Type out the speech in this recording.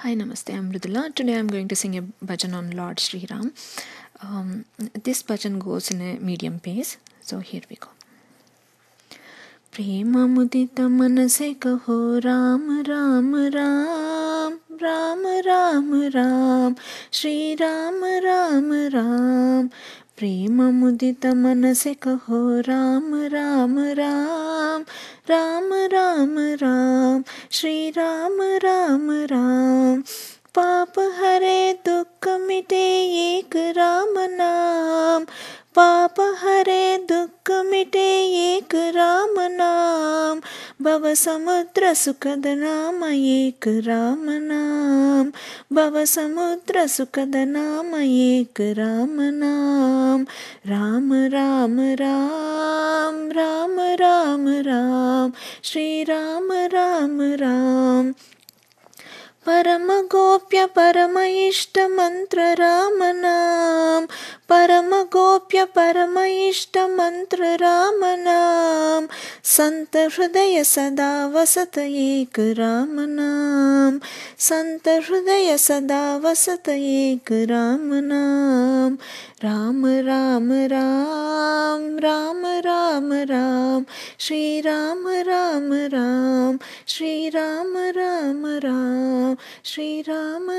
Hi, Namaste, I'm Rudula. Today I'm going to sing a bhajan on Lord Sri Ram. Um, this bhajan goes in a medium pace, so here we go. प्रेममुदित मन से कहो राम राम राम राम राम राम श्री राम राम राम प्रेममुदित मन से कहो राम राम राम राम राम राम राम श्री राम राम राम पाप हरे दुख मिटे एक राम नाम पाप हरे दुख मिटे एक राम नाम भव समुद्र सुखद नाम एक राम नाम भव समुद्र सुखद नाम एक राम नाम राम राम राम श्री राम राम राम परम गोप्य परम मंत्र राम नाम परम गोप्य परम इष्ट मंत्र राम नाम संत हृदय सदा वसत एक राम नाम संत हृदय सदा वसत एक राम नाम राम राम राम राम राम राम श्री राम राम राम श्री राम राम राम श्री राम